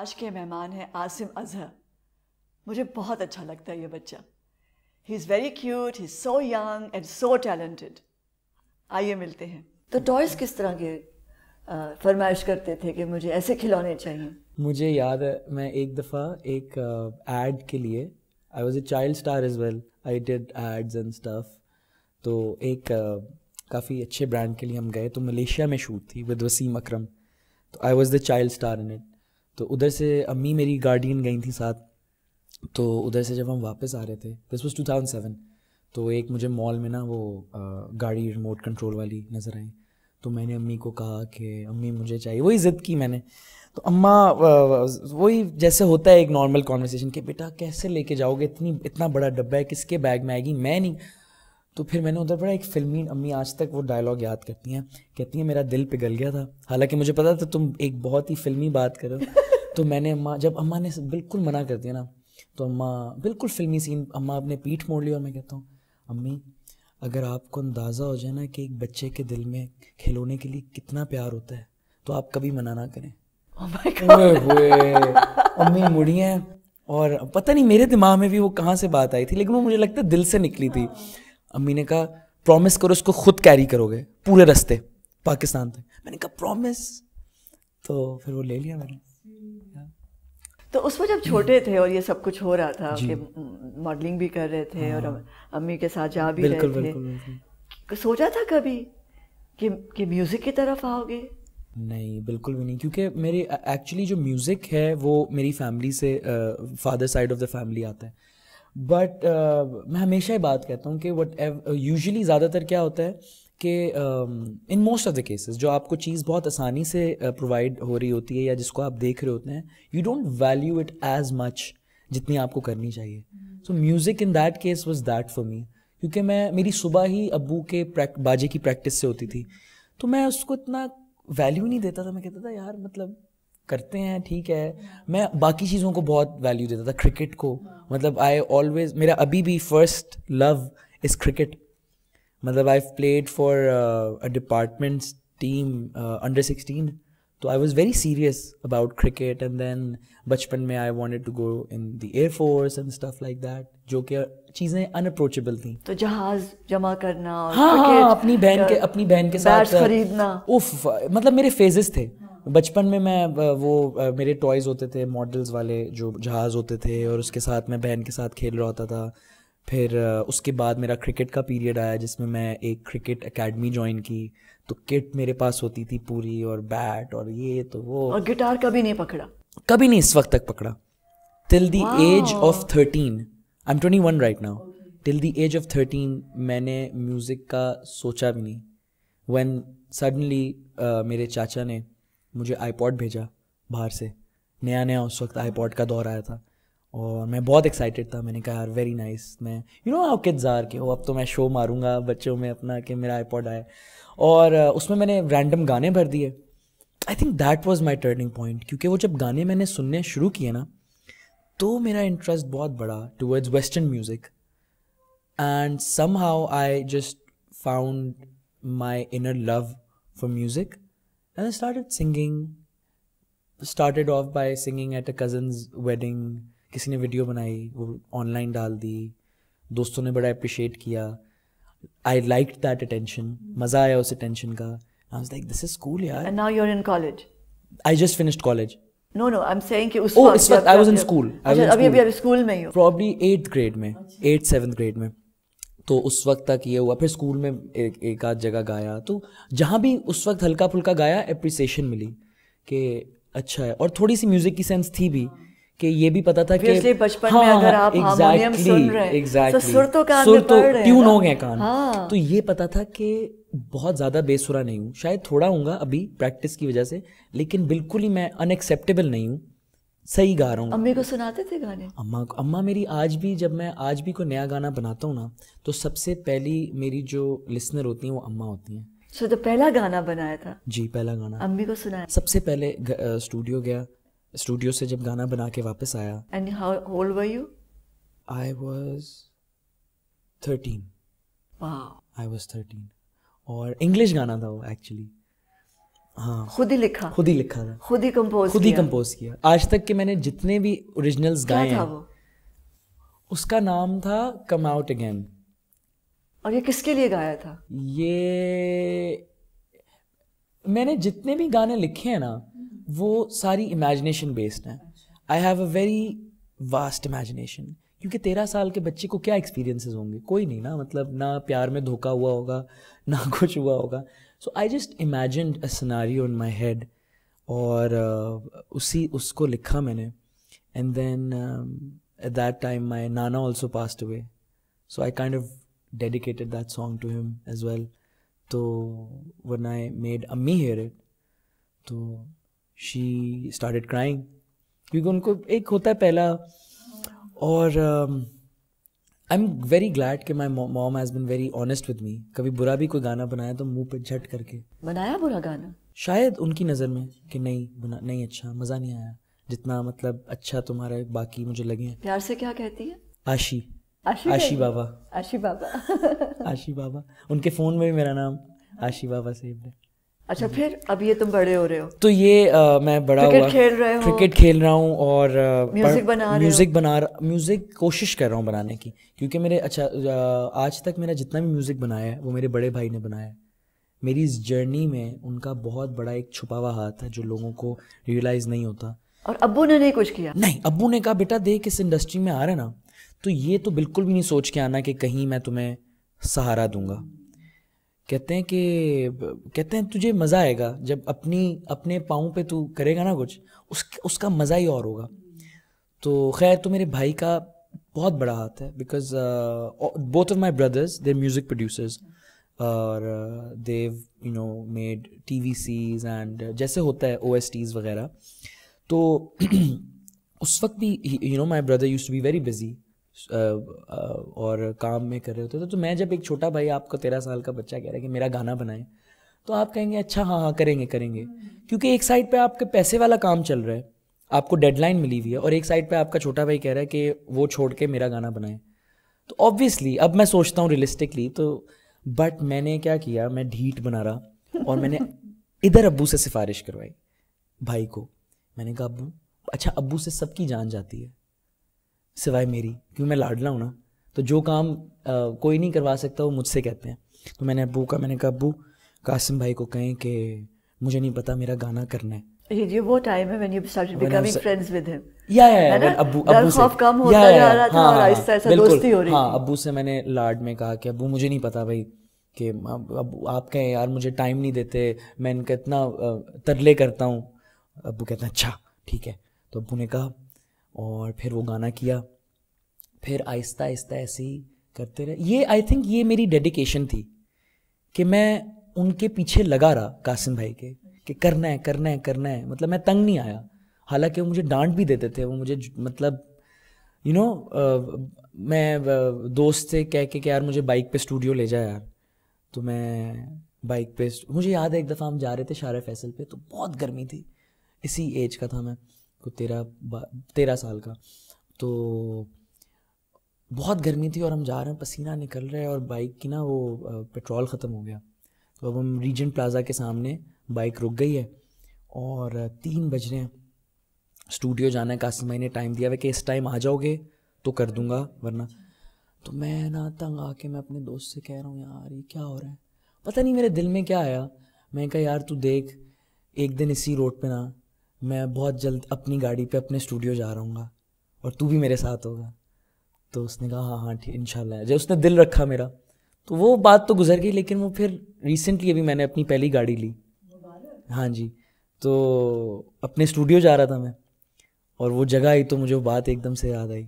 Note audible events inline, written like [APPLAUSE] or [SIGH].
आज के मेहमान हैं आसिम अजहर मुझे बहुत अच्छा लगता है ये बच्चा he is very cute he is so young and so talented आइए मिलते हैं तो टॉयज किस तरह के फरमाइश करते थे कि मुझे ऐसे खिलौने चाहिए मुझे याद है मैं एक दफ़ा एक एड के लिए I was a child star is well I did ads and stuff तो एक काफ़ी अच्छे ब्रांड के लिए हम गए तो मलेशिया में शूट थी विद वसीम अक्रम तो I was the child star in it तो उधर से अम्मी मेरी गार्डियन गई थी साथ तो उधर से जब हम वापस आ रहे थे this was two thousand seven तो एक मुझे मॉल में ना वो गाड़ी रिमोट कंट्रोल वाली नज़र आई तो मैंने अम्मी को कहा कि अम्मी मुझे चाहिए वही ज़िद की मैंने तो अम्मा वही जैसे होता है एक नॉर्मल कॉन्वर्सेशन कि बेटा कैसे लेके जाओगे इतनी इतना बड़ा डब्बा है किसके बैग में आएगी मैं नहीं तो फिर मैंने उधर बड़ा एक फिल्मी अम्मी आज तक वो डायलॉग याद करती हैं कहती हैं मेरा दिल पिघल गया था हालांकि मुझे पता था तुम एक बहुत ही फिल्मी बात करो तो मैंने अम्मा जब अम्मा ने बिल्कुल मना कर दिया ना तो अम्मा बिल्कुल फिल्मी सीन अम्मा अपने पीठ मोड़ लिया और मैं कहता हूँ अम्मी अगर आपको अंदाज़ा हो जाए ना कि एक बच्चे के दिल में खिलौने के लिए कितना प्यार होता है तो आप कभी मना ना करें oh अम्मी मुड़ी हैं और पता नहीं मेरे दिमाग में भी वो कहाँ से बात आई थी लेकिन वो मुझे लगता है दिल से निकली थी अम्मी ने कहा प्रॉमिस करो इसको खुद कैरी करोगे पूरे रास्ते पाकिस्तान तक मैंने कहा प्रॉमिस तो फिर वो ले लिया मैंने तो उस जब छोटे हम्म। थे और ये सब कुछ हो रहा था कि मॉडलिंग भी कर रहे थे और हाँ। अम्मी के साथ जा भी बिल्कुल, रहे थे बिल्कुल, बिल्कुल। सोचा था कभी कि कि म्यूज़िक की तरफ आओगे नहीं बिल्कुल भी नहीं क्योंकि मेरे एक्चुअली जो म्यूज़िक है वो मेरी फैमिली से father side of the family आता है बट uh, मैं हमेशा ही बात कहता हूँ कि वट यूजली ज़्यादातर क्या होता है कि in most of the cases जो आपको चीज़ बहुत आसानी से प्रोवाइड हो रही होती है या जिसको आप देख रहे होते हैं you don't value it as much जितनी आपको करनी चाहिए so music in that case was that for me क्योंकि मैं मेरी सुबह ही अबू के बाजे की प्रैक्टिस से होती थी तो मैं उसको इतना वैल्यू नहीं देता था मैं कहता था यार मतलब करते हैं ठीक है मैं बाकी चीज़ों को बहुत वैल्यू देता था क्रिकेट को मतलब आई ऑलवेज मेरा अभी भी फर्स्ट लव इज़ क्रिकेट मतलब I played for a departments team under sixteen तो I was very serious about cricket and then बचपन में I wanted to go in the air force and stuff like that जो कि चीज़ें unapproachable थी तो जहाज जमा करना और हाँ हाँ अपनी बहन के अपनी बहन के साथ uh, खरीदना उफ मतलब मेरे फेजेस थे हाँ। बचपन में मैं uh, वो uh, मेरे टॉयज़ होते थे मॉडल्स वाले जो जहाज़ होते थे और उसके साथ मैं बहन के साथ खेल रहा होता था फिर उसके बाद मेरा क्रिकेट का पीरियड आया जिसमें मैं एक क्रिकेट एकेडमी ज्वाइन की तो किट मेरे पास होती थी पूरी और बैट और ये तो वो और गिटार कभी नहीं पकड़ा कभी नहीं इस वक्त तक पकड़ा till the age of thirteen I am twenty one right now till the age of thirteen मैंने म्यूज़िक का सोचा भी नहीं वन सडनली uh, मेरे चाचा ने मुझे आईपॉड भेजा बाहर से नया नया उस वक्त आईपॉड का दौर आया था और मैं बहुत एक्साइटेड था मैंने कहा यार वेरी नाइस मैं you know how kids are के वो अब तो मैं शो मारूंगा बच्चों में अपना कि मेरा आईपॉड आए और उसमें मैंने रैंडम गाने भर दिए I think that was my turning point क्योंकि वो जब गाने मैंने सुनने शुरू किए ना तो मेरा इंटरेस्ट बहुत बड़ा towards western music and somehow I just found my inner love for music and I started singing started off by singing at a cousin's wedding किसी ने वीडियो बनाई वो ऑनलाइन डाल दी दोस्तों ने बड़ा अप्रिशिएट किया आई लाइक दैट अटेंशन मज़ा आया उस अटेंशन का I was like this is cool यार and now you are in college I just finished college no no I am saying कि उस वक्त आई वाज इन स्कूल अभी अभी अभी स्कूल में ही हो प्रोबब्ली 8th ग्रेड में 8th 7th ग्रेड में तो उस वक्त तक ये हुआ फिर स्कूल में एक एक आध जगह गाया तो जहाँ भी उस वक्त हल्का फुल्का गाया अप्रिसिएशन मिली कि अच्छा है और थोड़ी सी म्यूज़िक की सेंस थी भी कि ये भी पता था कि बचपन हाँ, में अगर हाँ, आप हाँ, exactly, सुन रहे हैं तो exactly, तो सुर तो कान सुर तो ट्यून हो गए कान हाँ। तो ये पता था कि बहुत ज़्यादा बेसुरा नहीं हूँ शायद थोड़ा हूँगा अभी प्रैक्टिस की वजह से लेकिन बिल्कुल ही मैं अनएक्सेप्टेबल नहीं हूँ सही गा रहा हूँ अम्मी को सुनाते थे गाने अम्मा को अम्मा मेरी आज भी जब मैं आज भी कोई नया गाना बनाता हूँ ना तो सबसे पहली मेरी जो लिसनर होती हैं वो अम्मा होती हैं सो तो पहला गाना बनाया था जी पहला गाना अम्मी को सुनाया सबसे पहले स्टूडियो गया स्टूडियो से जब गाना बना के वापस आया and how old were you I was 13 wow I was 13 और इंग्लिश गाना था वो एक्चुअली हाँ खुद ही लिखा खुद ही लिखा था खुद ही कंपोज खुद ही कंपोज किया आज तक के मैंने जितने भी ओरिजिनल्स गाए हैं उसका नाम था कम आउट अगेन और ये किसके लिए गाया था ये मैंने जितने भी गाने लिखे हैं ना वो सारी इमेजिनेशन बेस्ड हैं I have a very vast imagination क्योंकि तेरह साल के बच्चे को क्या एक्सपीरियंसेस होंगे कोई नहीं ना मतलब ना प्यार में धोखा हुआ होगा ना [LAUGHS] कुछ हुआ होगा so I just imagine a scenario on my head और uh, उसी उसको लिखा मैंने and then at that time my नाना ऑल्सो पास्ट हुए so I kind of dedicated that song to him as well तो वन आई मेड अम्मी hear it तो शी स्टार्टेड क्राइंग क्योंकि उनको एक होता है पहला और आई एम वेरी ग्लैड कि my mom has been very honest with me कभी बुरा भी कोई गाना बनाया तो मुंह पे झट करके बनाया बुरा गाना शायद उनकी नज़र में कि नहीं बना नहीं अच्छा मज़ा नहीं आया जितना मतलब अच्छा तुम्हारा बाकी मुझे लगे हैं प्यार से क्या कहती है आशी आशी, आशी बाबा आशी बाबा आशी बाबा उनके फ़ोन में भी मेरा नाम आशी बाबा सेव है अच्छा फिर अब ये तुम बड़े हो रहे हो तो ये आ, मैं बड़ा क्रिकेट खेल रहे हो क्रिकेट खेल रहा हूँ और म्यूजिक बना रहे म्यूजिक बना म्यूजिक कोशिश कर रहा हूँ बनाने की क्योंकि मेरे अच्छा आज तक मेरा जितना भी म्यूजिक बनाया है वो मेरे बड़े भाई ने बनाया है मेरी इस जर्नी में उनका बहुत बड़ा एक छुपा हुआ हाथ है जो लोगों को रियलाइज नहीं होता और अबू ने नहीं कुछ किया नहीं अबू ने कहा बेटा देख इस इंडस्ट्री में आ रहे ना तो ये तो बिल्कुल भी नहीं सोच के आना कि कहीं मैं तुम्हें सहारा दूंगा कहते हैं कि कहते हैं तुझे मज़ा आएगा जब अपनी अपने पाँव पे तू करेगा ना कुछ उस उसका मज़ा ही और होगा तो खैर तो मेरे भाई का बहुत बड़ा हाथ है because both of my brothers they're music producers और they've you know made T V Cs and जैसे होता है ओ एस टीज़ वगैरह तो [CLEARS THROAT] उस वक्त भी you know my brother used to be very busy और काम में कर रहे होते तो मैं जब एक छोटा भाई आपको तेरह साल का बच्चा कह रहा है कि मेरा गाना बनाए तो आप कहेंगे अच्छा हाँ हाँ करेंगे करेंगे क्योंकि एक साइड पे आपके पैसे वाला काम चल रहा है आपको डेडलाइन मिली हुई है और एक साइड पे आपका छोटा भाई कह रहा है कि वो छोड़ के मेरा गाना बनाए तो ऑब्वियसली अब मैं सोचता हूँ रियलिस्टिकली तो बट मैंने क्या किया मैं ढीट बना रहा और मैंने [LAUGHS] इधर अब्बू से सिफारिश करवाई भाई को मैंने कहा अब्बू अच्छा अब्बू से सबकी जान जाती है सिवाय मेरी क्योंकि मैं लाडला हूँ ना तो जो काम आ, कोई नहीं करवा सकता वो मुझसे कहते हैं तो मैंने अबू का मैंने कहा अबू कासिम भाई को कहें कि मुझे नहीं पता मेरा गाना करना है ये से मैंने लाड में कहा कि अब्बू मुझे नहीं पता भाई कि अब आप कहें यार मुझे टाइम नहीं देते मैं इनका इतना तरले करता हूँ अबू कहते हैं अच्छा ठीक है तो अबू ने कहा और फिर वो गाना किया फिर आहिस्ता आहिस्ता ऐसे ही करते रहे ये आई थिंक ये मेरी डेडिकेशन थी कि मैं उनके पीछे लगा रहा कासिम भाई के कि करना है करना है करना है मतलब मैं तंग नहीं आया हालांकि वो मुझे डांट भी देते थे वो मुझे मतलब यू you नो know, मैं दोस्त से कह के कि यार मुझे बाइक पे स्टूडियो ले जाए यार तो मैं बाइक पे मुझे याद है एक दफ़ा हम जा रहे थे शार फैसल पे तो बहुत गर्मी थी इसी एज का था मैं को तेरह तेरह साल का तो बहुत गर्मी थी और हम जा रहे हैं पसीना निकल रहा है और बाइक की ना वो पेट्रोल ख़त्म हो गया तो अब हम रीजन प्लाजा के सामने बाइक रुक गई है और तीन बज रहे हैं स्टूडियो जाना है कासिम भाई ने टाइम दिया हुआ कि इस टाइम आ जाओगे तो कर दूंगा वरना तो मैं ना तंग आके मैं अपने दोस्त से कह रहा हूँ यार ये क्या हो रहा है पता नहीं मेरे दिल में क्या आया मैं कहा यार तू देख एक दिन इसी रोड पे ना मैं बहुत जल्द अपनी गाड़ी पे अपने स्टूडियो जा रहा और तू भी मेरे साथ होगा तो उसने कहा हाँ हाँ ठीक इन जब उसने दिल रखा मेरा तो वो बात तो गुजर गई लेकिन वो फिर रिसेंटली अभी मैंने अपनी पहली गाड़ी ली हाँ जी तो अपने स्टूडियो जा रहा था मैं और वो जगह आई तो मुझे वो बात एकदम से याद आई